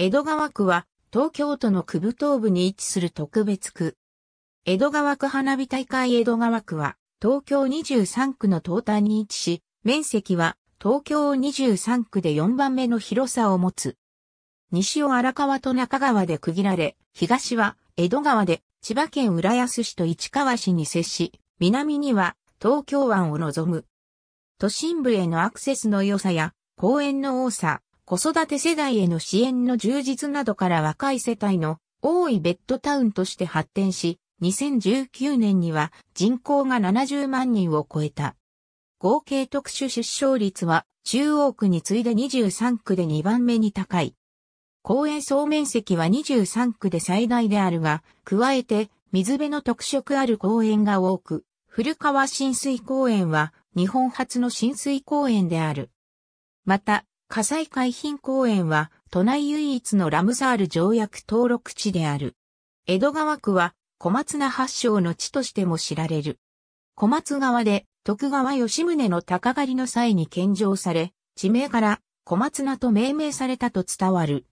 江戸川区は東京都の区部東部に位置する特別区。江戸川区花火大会江戸川区は東京23区の東端に位置し、面積は東京23区で4番目の広さを持つ。西を荒川と中川で区切られ、東は江戸川で千葉県浦安市と市川市に接し、南には東京湾を望む。都心部へのアクセスの良さや公園の多さ、子育て世代への支援の充実などから若い世帯の多いベッドタウンとして発展し、2019年には人口が70万人を超えた。合計特殊出生率は中央区に次いで23区で2番目に高い。公園総面積は23区で最大であるが、加えて水辺の特色ある公園が多く、古川浸水公園は日本初の浸水公園である。また、火災海浜公園は都内唯一のラムサール条約登録地である。江戸川区は小松菜発祥の地としても知られる。小松川で徳川吉宗の鷹狩りの際に献上され、地名から小松菜と命名されたと伝わる。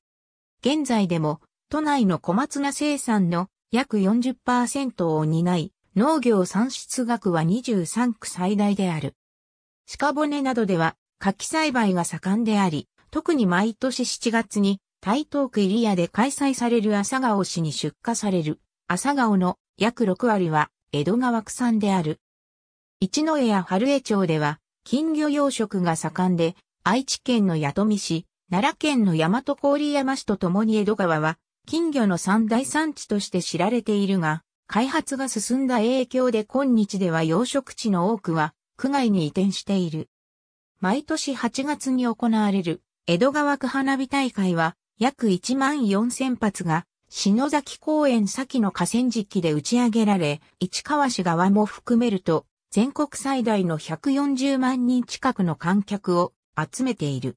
現在でも都内の小松菜生産の約40%を担い、農業産出額は23区最大である。鹿骨などでは柿栽培が盛んであり、特に毎年7月に台東区入谷で開催される朝顔市に出荷される朝顔の約6割は江戸川区産である。一之江や春江町では金魚養殖が盛んで愛知県の八富市、奈良県の大和郡山市とともに江戸川は金魚の三大産地として知られているが、開発が進んだ影響で今日では養殖地の多くは区外に移転している。毎年8月に行われる江戸川区花火大会は約1万4000発が篠崎公園先の河川敷で打ち上げられ、市川市側も含めると全国最大の140万人近くの観客を集めている。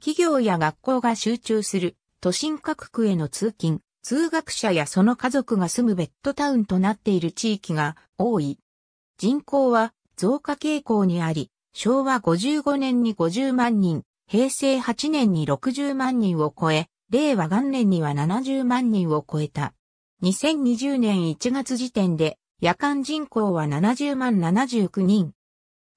企業や学校が集中する都心各区への通勤、通学者やその家族が住むベッドタウンとなっている地域が多い。人口は増加傾向にあり、昭和55年に50万人、平成8年に60万人を超え、令和元年には70万人を超えた。2020年1月時点で夜間人口は70万79人。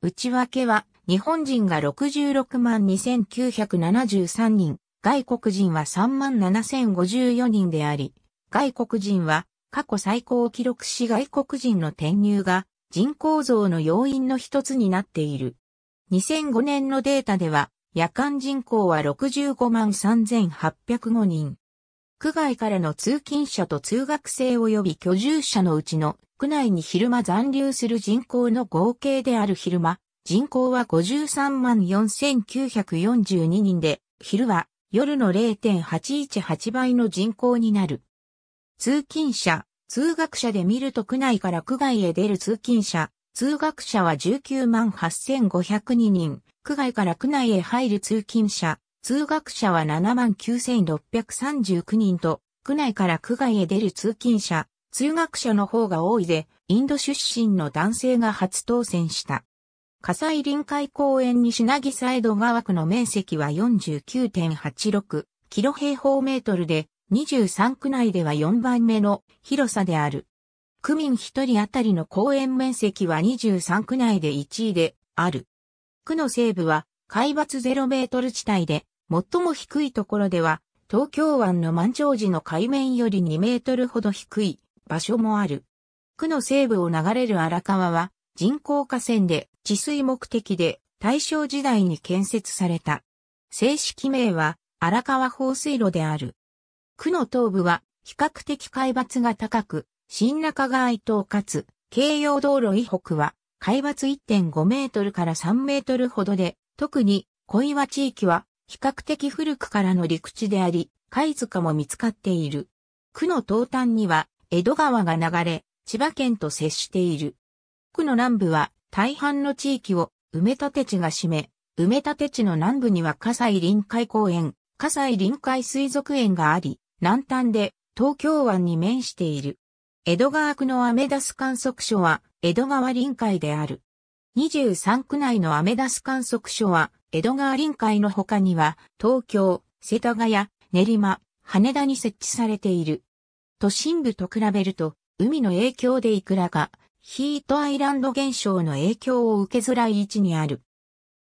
内訳は日本人が66万2973人、外国人は3万7054人であり、外国人は過去最高を記録し外国人の転入が人口増の要因の一つになっている。2005年のデータでは、夜間人口は65万3805人。区外からの通勤者と通学生及び居住者のうちの区内に昼間残留する人口の合計である昼間、人口は53万4942人で、昼は夜の0.818倍の人口になる。通勤者、通学者で見ると区内から区外へ出る通勤者、通学者は19万8502人、区外から区内へ入る通勤者、通学者は7万9639人と、区内から区外へ出る通勤者、通学者の方が多いで、インド出身の男性が初当選した。火災臨海公園西渚江戸川区の面積は49.86キロ平方メートルで、23区内では4番目の広さである。区民1人当たりの公園面積は23区内で1位である。区の西部は海抜0メートル地帯で、最も低いところでは、東京湾の満潮時の海面より2メートルほど低い場所もある。区の西部を流れる荒川は人工河川で治水目的で大正時代に建設された。正式名は荒川放水路である。区の東部は比較的海抜が高く、新中川伊東かつ、京葉道路以北は、海抜1.5メートルから3メートルほどで、特に小岩地域は比較的古くからの陸地であり、貝塚も見つかっている。区の東端には江戸川が流れ、千葉県と接している。区の南部は大半の地域を埋め立て地が占め、埋め立て地の南部には葛西臨海公園、葛西臨海水族園があり、南端で東京湾に面している。江戸川区のアメダス観測所は、江戸川臨海である。23区内のアメダス観測所は、江戸川臨海の他には、東京、世田谷、練馬、羽田に設置されている。都心部と比べると、海の影響でいくらか、ヒートアイランド現象の影響を受けづらい位置にある。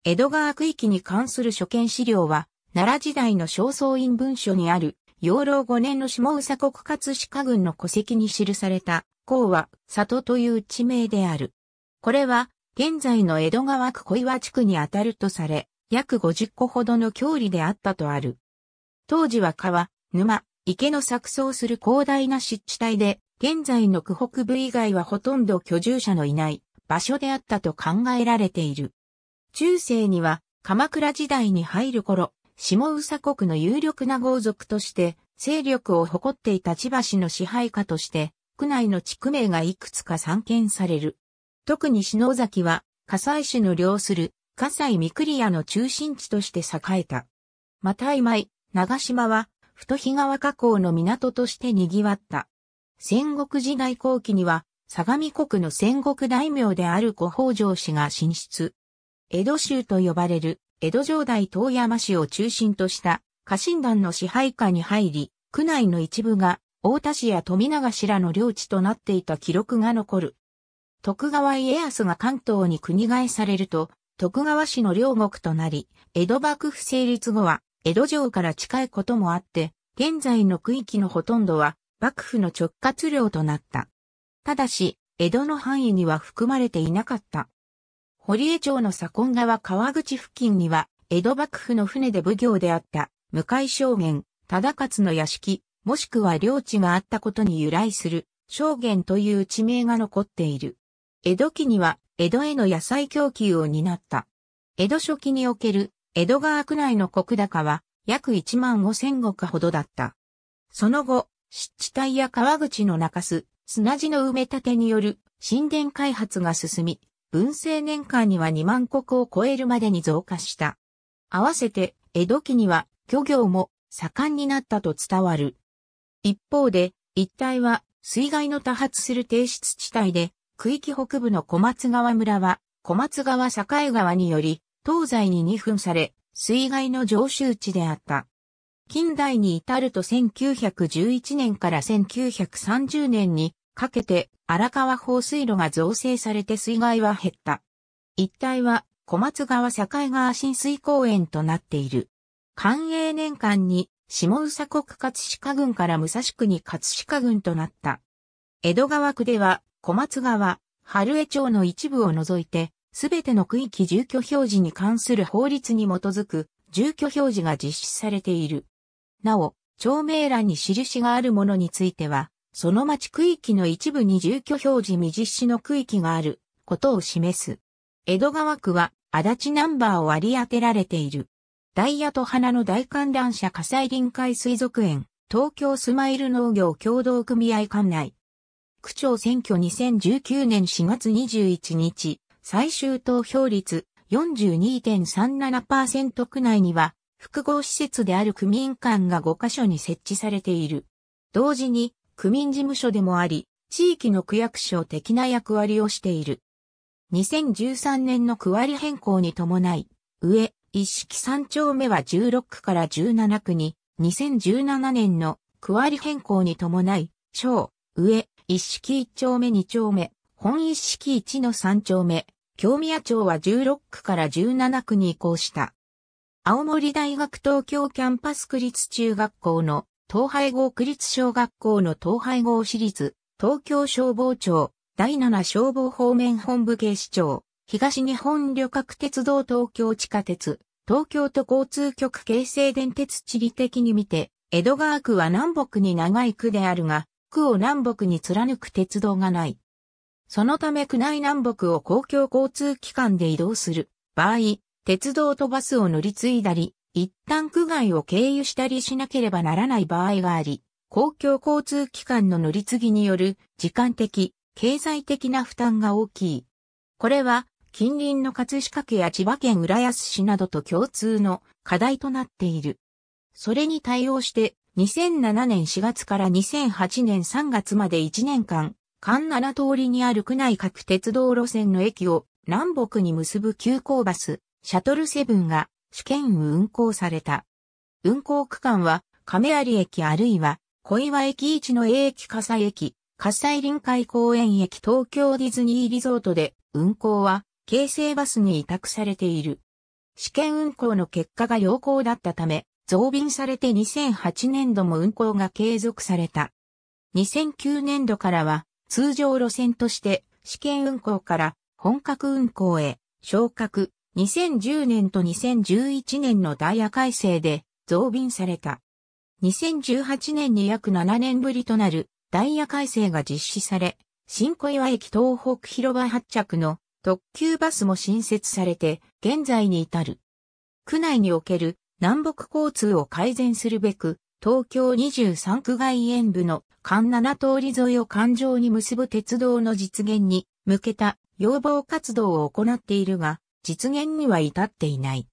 江戸川区域に関する所見資料は、奈良時代の正倉院文書にある養老5年の下宇佐国葛飾郡の戸籍に記された、甲は、里という地名である。これは、現在の江戸川区小岩地区にあたるとされ、約50個ほどの郷里であったとある。当時は川、沼、池の錯綜する広大な湿地帯で、現在の区北部以外はほとんど居住者のいない場所であったと考えられている。中世には鎌倉時代に入る頃、下宇佐国の有力な豪族として、勢力を誇っていた千葉市の支配下として、区内の地区名がいくつか散見される。特に篠崎は、火西市の領する、火西三栗屋の中心地として栄えた。また今井、長島は、太日川河口の港として賑わった。戦国時代後期には、相模国の戦国大名である古北条氏が進出。江戸州と呼ばれる江戸城代遠山市を中心とした家臣団の支配下に入り、区内の一部が大田市や富永市らの領地となっていた記録が残る。徳川家康が関東に国替えされると、徳川氏の領国となり、江戸幕府成立後は、江戸城から近いこともあって、現在の区域のほとんどは、幕府の直轄領となった。ただし、江戸の範囲には含まれていなかった。堀江町の左近川川口付近には、江戸幕府の船で奉行であった、向井将元、忠勝の屋敷、もしくは領地があったことに由来する、将元という地名が残っている。江戸期には、江戸への野菜供給を担った。江戸初期における、江戸川区内の国高は、約1万5千石ほどだった。その後、湿地帯や川口の中洲、砂地の埋め立てによる神殿開発が進み、文政年間には2万石を超えるまでに増加した。合わせて、江戸期には漁業も盛んになったと伝わる。一方で、一帯は水害の多発する低湿地帯で、区域北部の小松川村は、小松川境川により、東西に2分され、水害の常習地であった。近代に至ると1911年から1930年にかけて荒川放水路が造成されて水害は減った。一帯は小松川境川浸水公園となっている。寛永年間に下宇佐国葛飾郡から武蔵区に葛飾郡となった。江戸川区では小松川、春江町の一部を除いて、すべての区域住居表示に関する法律に基づく住居表示が実施されている。なお、町名欄に印があるものについては、その町区域の一部に住居表示未実施の区域があることを示す。江戸川区は足立ナンバーを割り当てられている。ダイヤと花の大観覧車火災臨海水族園、東京スマイル農業共同組合館内。区長選挙2019年4月21日、最終投票率42.37%区内には、複合施設である区民館が5カ所に設置されている。同時に、区民事務所でもあり、地域の区役所的な役割をしている。2013年の区割変更に伴い、上、一式三丁目は16区から17区に、2017年の区割変更に伴い、小、上、一式一丁目二丁目、本一式一の三丁目、京宮町は16区から17区に移行した。青森大学東京キャンパス区立中学校の東海合区立小学校の東海合市立、東京消防庁、第7消防方面本部警視庁、東日本旅客鉄道東京地下鉄、東京都交通局京成電鉄地理的に見て、江戸川区は南北に長い区であるが、区を南北に貫く鉄道がない。そのため区内南北を公共交通機関で移動する場合、鉄道とバスを乗り継いだり、一旦区外を経由したりしなければならない場合があり、公共交通機関の乗り継ぎによる時間的、経済的な負担が大きい。これは近隣の葛飾区や千葉県浦安市などと共通の課題となっている。それに対応して2007年4月から2008年3月まで1年間、関7通りにある区内各鉄道路線の駅を南北に結ぶ急行バス、シャトルセブンが試験運行された。運行区間は、亀有駅あるいは、小岩駅一の A 駅火西駅、火西臨海公園駅東京ディズニーリゾートで、運行は、京成バスに委託されている。試験運行の結果が良好だったため、増便されて2008年度も運行が継続された。2009年度からは、通常路線として、試験運行から本格運行へ、昇格、2010年と2011年のダイヤ改正で増便された。2018年に約7年ぶりとなるダイヤ改正が実施され、新小岩駅東北広場発着の特急バスも新設されて現在に至る。区内における南北交通を改善するべく、東京23区外縁部の環7通り沿いを環状に結ぶ鉄道の実現に向けた要望活動を行っているが、実現には至っていない。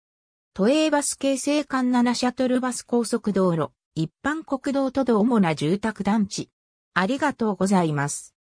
都営バス京成館7シャトルバス高速道路、一般国道とど主な住宅団地。ありがとうございます。